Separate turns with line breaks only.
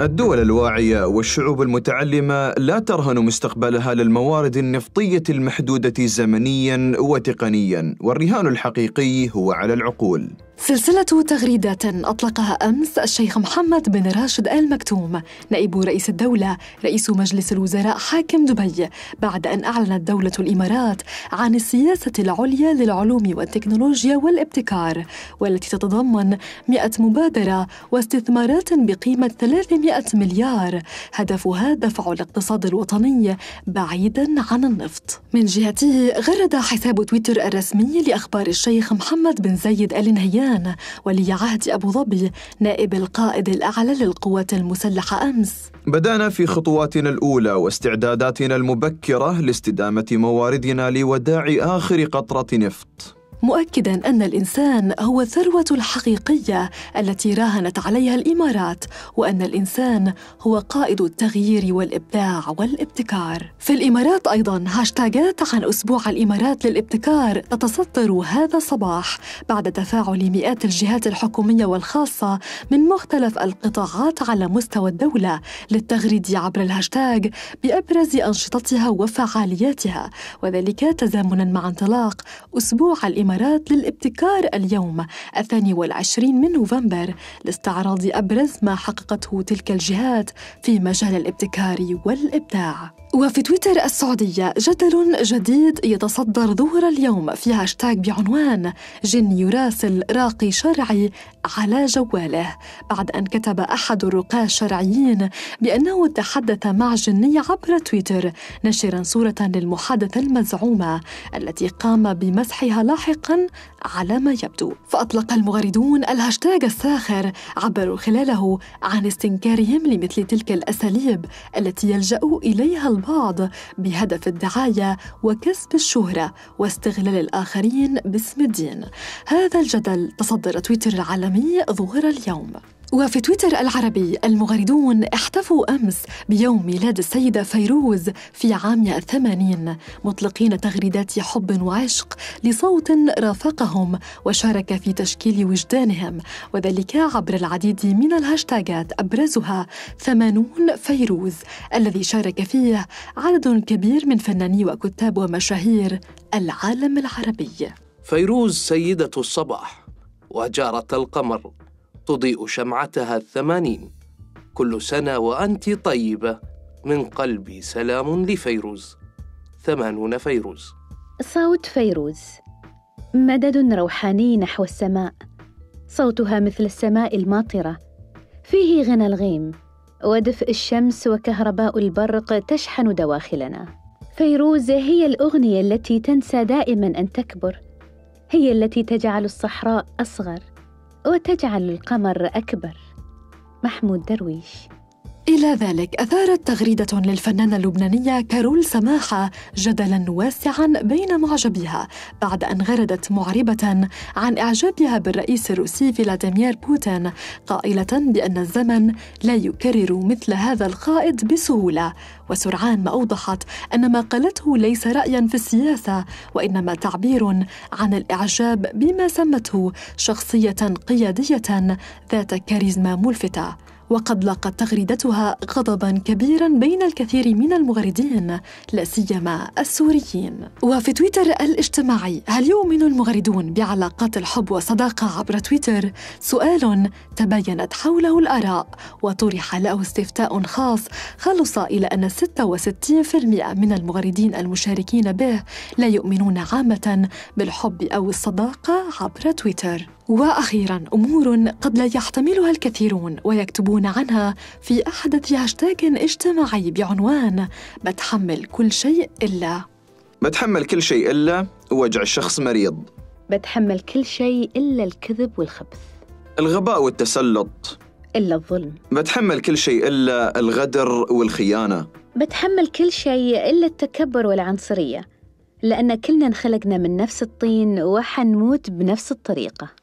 الدول الواعية والشعوب المتعلمة لا ترهن مستقبلها للموارد النفطية المحدودة زمنيا وتقنيا، والرهان الحقيقي هو على العقول.
سلسلة تغريدات أطلقها أمس الشيخ محمد بن راشد آل مكتوم نائب رئيس الدولة رئيس مجلس الوزراء حاكم دبي بعد أن أعلنت دولة الإمارات عن السياسة العليا للعلوم والتكنولوجيا والابتكار والتي تتضمن 100 مبادرة واستثمارات بقيمة 300 مليار هدفها دفع الاقتصاد الوطني بعيدا عن النفط من جهته غرد حساب تويتر الرسمي لأخبار الشيخ محمد بن زايد آل نهيان عدنان ولي عهد أبو ظبي نائب القائد الأعلى للقوات المسلحة أمس
بدأنا في خطواتنا الأولى واستعداداتنا المبكرة لاستدامة مواردنا لوداع آخر قطرة نفط
مؤكدا ان الانسان هو الثروه الحقيقيه التي راهنت عليها الامارات وان الانسان هو قائد التغيير والابداع والابتكار في الامارات ايضا هاشتاجات عن اسبوع الامارات للابتكار تتسطر هذا الصباح بعد تفاعل مئات الجهات الحكوميه والخاصه من مختلف القطاعات على مستوى الدوله للتغريد عبر الهاشتاج بابرز انشطتها وفعالياتها وذلك تزامنا مع انطلاق اسبوع الامارات الإمارات للابتكار اليوم الثاني والعشرين من نوفمبر لاستعراض أبرز ما حققته تلك الجهات في مجال الابتكار والإبداع وفي تويتر السعودية جدل جديد يتصدر ظهر اليوم في هاشتاغ بعنوان جن يراسل راقي شرعي على جواله بعد أن كتب أحد الرقاة الشرعيين بأنه تحدث مع جني عبر تويتر نشرا صورة للمحادثة المزعومة التي قام بمسحها لاحقا على ما يبدو فأطلق المغردون الهاشتاغ الساخر عبروا خلاله عن استنكارهم لمثل تلك الأساليب التي يلجأ إليها البعض بهدف الدعايه وكسب الشهره واستغلال الاخرين باسم الدين. هذا الجدل تصدر تويتر العالمي ظهر اليوم. وفي تويتر العربي المغردون احتفوا أمس بيوم ميلاد السيدة فيروز في عام الثمانين مطلقين تغريدات حب وعشق لصوت رافقهم وشارك في تشكيل وجدانهم وذلك عبر العديد من الهاشتاجات أبرزها ثمانون فيروز الذي شارك فيه عدد كبير من فناني وكتاب ومشاهير العالم العربي
فيروز سيدة الصباح وجارة القمر تضيء شمعتها الثمانين كل سنة وأنت طيبة من قلبي سلام لفيروز ثمانون فيروز صوت فيروز مدد روحاني نحو السماء صوتها مثل السماء الماطرة فيه غنى الغيم ودفء الشمس وكهرباء البرق تشحن دواخلنا فيروز هي الأغنية التي تنسى دائما أن تكبر هي التي تجعل الصحراء أصغر وتجعل القمر أكبر محمود
درويش إلى ذلك أثارت تغريدة للفنانة اللبنانية كارول سماحة جدلا واسعا بين معجبيها بعد أن غردت معربة عن إعجابها بالرئيس الروسي فلاديمير بوتين قائلة بأن الزمن لا يكرر مثل هذا القائد بسهولة وسرعان ما أوضحت أن ما قالته ليس رأيا في السياسة وإنما تعبير عن الإعجاب بما سمته شخصية قيادية ذات كاريزما ملفتة وقد لاقت تغريدتها غضبا كبيرا بين الكثير من المغردين لا سيما السوريين وفي تويتر الاجتماعي هل يؤمن المغردون بعلاقات الحب والصداقة عبر تويتر؟ سؤال تباينت حوله الآراء وطرح له استفتاء خاص خلص إلى أن 66% من المغردين المشاركين به لا يؤمنون عامة بالحب أو الصداقة عبر تويتر واخيرا امور قد لا يحتملها الكثيرون ويكتبون عنها في احدث هاشتاج اجتماعي بعنوان بتحمل كل شيء الا
بتحمل كل شيء الا وجع شخص مريض
بتحمل
كل شيء الا الكذب والخبث
الغباء والتسلط الا الظلم بتحمل كل شيء الا الغدر والخيانه
بتحمل كل شيء الا التكبر والعنصريه لان كلنا انخلقنا من نفس الطين وحنموت بنفس الطريقه